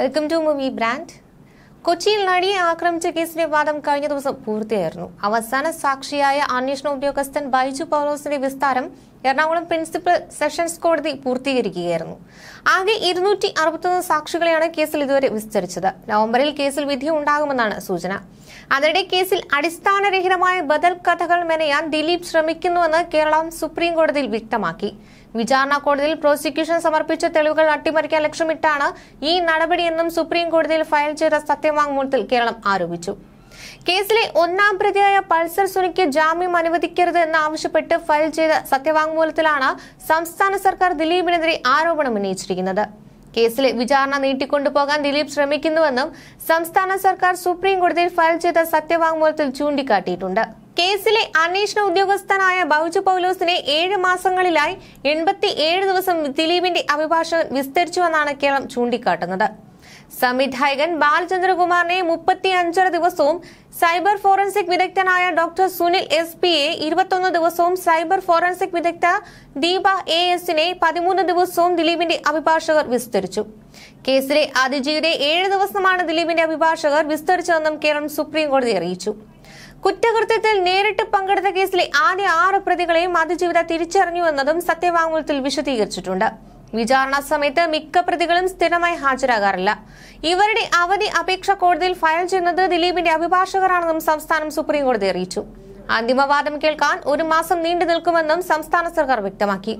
welcome to movie brand കൊച്ചിയിൽ നടിയെ ആക്രമിച്ച കേസിന്റെ വാദം കഴിഞ്ഞ ദിവസം പൂർത്തിയായിരുന്നു അവസാന സാക്ഷിയായ അന്വേഷണ ഉദ്യോഗസ്ഥൻ ബൈജു പൗലോസിന്റെ വിസ്താരം എറണാകുളം പ്രിൻസിപ്പൽ സെഷൻസ് കോടതി പൂർത്തീകരിക്കുകയായിരുന്നു ആകെ ഇരുന്നൂറ്റി അറുപത്തൊന്ന് സാക്ഷികളെയാണ് കേസിൽ ഇതുവരെ വിസ്തരിച്ചത് നവംബറിൽ കേസിൽ വിധി ഉണ്ടാകുമെന്നാണ് സൂചന അതിനിടെ കേസിൽ അടിസ്ഥാനരഹിതമായ ബദൽ കഥകൾ മെനയാൻ ദിലീപ് ശ്രമിക്കുന്നുവെന്ന് കേരളം സുപ്രീം കോടതിയിൽ വ്യക്തമാക്കി വിചാരണ കോടതിയിൽ പ്രോസിക്യൂഷൻ സമർപ്പിച്ച തെളിവുകൾ അട്ടിമറിക്കാൻ ലക്ഷ്യമിട്ടാണ് ഈ നടപടിയെന്നും സുപ്രീം കോടതിയിൽ ഫയൽ ചെയ്ത സത്യവാങ്മൂലത്തിൽ കേരളം ആരോപിച്ചു കേസിലെ ഒന്നാം പ്രതിയായ പൾസർ സുനിക്ക് ജാമ്യം അനുവദിക്കരുത് എന്നാവശ്യപ്പെട്ട് ഫയൽ ചെയ്ത സത്യവാങ്മൂലത്തിലാണ് സംസ്ഥാന സർക്കാർ ദിലീപിനെതിരെ ആരോപണം ഉന്നയിച്ചിരിക്കുന്നത് കേസിലെ വിചാരണ നീട്ടിക്കൊണ്ടുപോകാൻ ദിലീപ് ശ്രമിക്കുന്നുവെന്നും സംസ്ഥാന സർക്കാർ സുപ്രീം കോടതിയിൽ ഫയൽ ചെയ്ത സത്യവാങ്മൂലത്തിൽ ചൂണ്ടിക്കാട്ടിയിട്ടുണ്ട് കേസിലെ അന്വേഷണ ഉദ്യോഗസ്ഥനായ ബൗജു പൗലോസിനെ ഏഴ് മാസങ്ങളിലായി എൺപത്തി ഏഴ് ദിവസം ദിലീപിന്റെ അഭിഭാഷകൻ വിസ്തരിച്ചുവെന്നാണ് കേരളം ചൂണ്ടിക്കാട്ടുന്നത് സംവിധായകൻ ബാലചന്ദ്രകുമാറിനെ മുപ്പത്തി അഞ്ചര ദിവസവും സൈബർ ഫോറൻസിക് വിദഗ്ധനായ doctor Sunil S P A ഇരുപത്തിയൊന്ന് ദിവസവും സൈബർ ഫോറൻസിക് വിദഗ്ധ ദീപ എ എസിനെ പതിമൂന്ന് ദിവസവും ദിലീപിന്റെ അഭിഭാഷകർ വിസ്തരിച്ചു കേസിലെ അതിജിയുടെ ഏഴ് ദിവസമാണ് ദിലീപിന്റെ അഭിഭാഷകർ വിസ്തരിച്ചതെന്നും കേരളം സുപ്രീംകോടതി അറിയിച്ചു കുറ്റകൃത്യത്തിൽ നേരിട്ട് പങ്കെടുത്ത കേസിലെ ആദ്യ ആറ് പ്രതികളെയും അതിജീവിത തിരിച്ചറിഞ്ഞുവെന്നതും സത്യവാങ്മൂലത്തിൽ വിശദീകരിച്ചിട്ടുണ്ട് വിചാരണ സമയത്ത് മിക്ക പ്രതികളും സ്ഥിരമായി ഹാജരാകാറില്ല ഇവരുടെ അവധി അപേക്ഷ കോടതിയിൽ ഫയൽ ചെയ്യുന്നത് ദിലീപിന്റെ അഭിഭാഷകരാണെന്നും സംസ്ഥാനം സുപ്രീം കോടതി അറിയിച്ചു അന്തിമവാദം കേൾക്കാൻ ഒരു മാസം നീണ്ടു നിൽക്കുമെന്നും സംസ്ഥാന സർക്കാർ വ്യക്തമാക്കി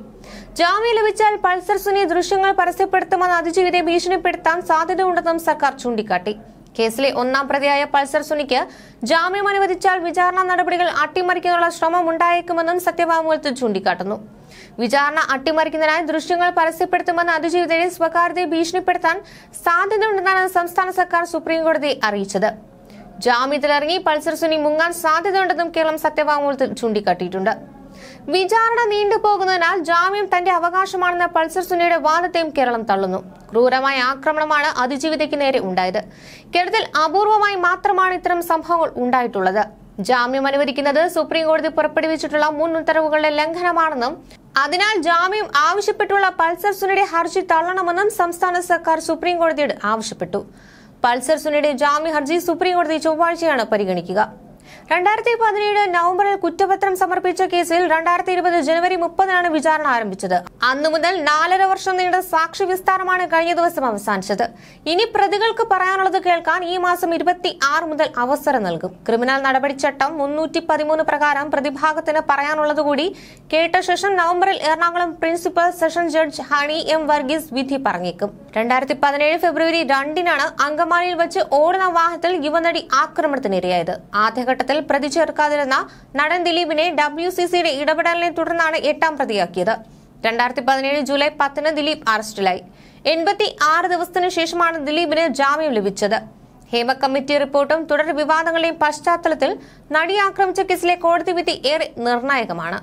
ജാമ്യം ലഭിച്ചാൽ പൾസർ സുനി ദൃശ്യങ്ങൾ പരസ്യപ്പെടുത്തുമെന്ന് അതിജീവിതെ ഭീഷണിപ്പെടുത്താൻ സാധ്യതയുണ്ടെന്നും സർക്കാർ ചൂണ്ടിക്കാട്ടി കേസിലെ ഒന്നാം പ്രതിയായ പൾസർ സുനിക്ക് ജാമ്യം അനുവദിച്ചാൽ വിചാരണ നടപടികൾ അട്ടിമറിക്കാനുള്ള ശ്രമം ഉണ്ടായേക്കുമെന്നും സത്യവാങ്മൂലത്തിൽ ചൂണ്ടിക്കാട്ടുന്നു വിചാരണ അട്ടിമറിക്കുന്നതിനായി ദൃശ്യങ്ങൾ പരസ്യപ്പെടുത്തുമെന്ന് അതിജീവിതരെ സ്വകാര്യതയെ ഭീഷണിപ്പെടുത്താൻ സാധ്യതയുണ്ടെന്നാണ് സംസ്ഥാന സർക്കാർ സുപ്രീംകോടതി അറിയിച്ചത് ജാമ്യത്തിലിറങ്ങി പൾസർ സുനി മുങ്ങാൻ സാധ്യതയുണ്ടെന്നും കേരളം സത്യവാങ്മൂലത്തിൽ ചൂണ്ടിക്കാട്ടിയിട്ടുണ്ട് വിചാരണ നീണ്ടുപോകുന്നതിനാൽ ജാമ്യം തന്റെ അവകാശമാണെന്ന പൾസർ സുനിയുടെ വാദത്തെയും കേരളം തള്ളുന്നു ക്രൂരമായ ആക്രമണമാണ് അതിജീവിതയ്ക്ക് നേരെ ഉണ്ടായത് കേരളത്തിൽ അപൂർവമായി മാത്രമാണ് ഇത്തരം സംഭവങ്ങൾ ഉണ്ടായിട്ടുള്ളത് ജാമ്യം അനുവദിക്കുന്നത് സുപ്രീം കോടതി പുറപ്പെടുവിച്ചിട്ടുള്ള മുൻ ഉത്തരവുകളുടെ ലംഘനമാണെന്നും അതിനാൽ ജാമ്യം ആവശ്യപ്പെട്ടുള്ള പൾസർ സുനിയുടെ ഹർജി തള്ളണമെന്നും സംസ്ഥാന സർക്കാർ സുപ്രീം കോടതിയോട് ആവശ്യപ്പെട്ടു പൾസർ സുനിയുടെ ജാമ്യ ഹർജി സുപ്രീം കോടതി ചൊവ്വാഴ്ചയാണ് പരിഗണിക്കുക രണ്ടായിരത്തി പതിനേഴ് നവംബറിൽ കുറ്റപത്രം സമർപ്പിച്ച കേസിൽ രണ്ടായിരത്തി ഇരുപത് ജനുവരി മുപ്പതിനാണ് വിചാരണ ആരംഭിച്ചത് അന്നു മുതൽ നാലര വർഷം നീണ്ട സാക്ഷി വിസ്താരമാണ് കഴിഞ്ഞ ദിവസം അവസാനിച്ചത് ഇനി പ്രതികൾക്ക് പറയാനുള്ളത് കേൾക്കാൻ ഈ മാസം ഇരുപത്തി ആറ് മുതൽ അവസരം നൽകും ക്രിമിനൽ നടപടിച്ചട്ടം മുന്നൂറ്റി പതിമൂന്ന് പ്രകാരം പ്രതിഭാഗത്തിന് പറയാനുള്ളത് കൂടി കേട്ട ശേഷം നവംബറിൽ Ernakulam principal session judge Honey M Varghese വിധി പറഞ്ഞേക്കും രണ്ടായിരത്തി പതിനേഴ് ഫെബ്രുവരി രണ്ടിനാണ് അങ്കമാലിയിൽ വെച്ച് ഓടുന്ന വാഹനത്തിൽ യുവനടി ആക്രമണത്തിനിരയായത് ആദ്യഘട്ട പോരാട്ടത്തിൽ പ്രതി ചേർക്കാതിരുന്ന നടൻ ദിലീപിനെ ഡബ്ല്യു സി സിയുടെ ഇടപെടലിനെ തുടർന്നാണ് എട്ടാം പ്രതിയാക്കിയത് രണ്ടായിരത്തി പതിനേഴ് ജൂലൈ പത്തിന് ദിലീപ് അറസ്റ്റിലായി എൺപത്തി ആറ് ദിവസത്തിനു ശേഷമാണ് ദിലീപിന് ജാമ്യം ലഭിച്ചത് ഹേമ കമ്മിറ്റി റിപ്പോർട്ടും തുടർ വിവാദങ്ങളുടെയും പശ്ചാത്തലത്തിൽ നടി ആക്രമിച്ച കേസിലെ കോടതി വിധി ഏറെ നിർണായകമാണ്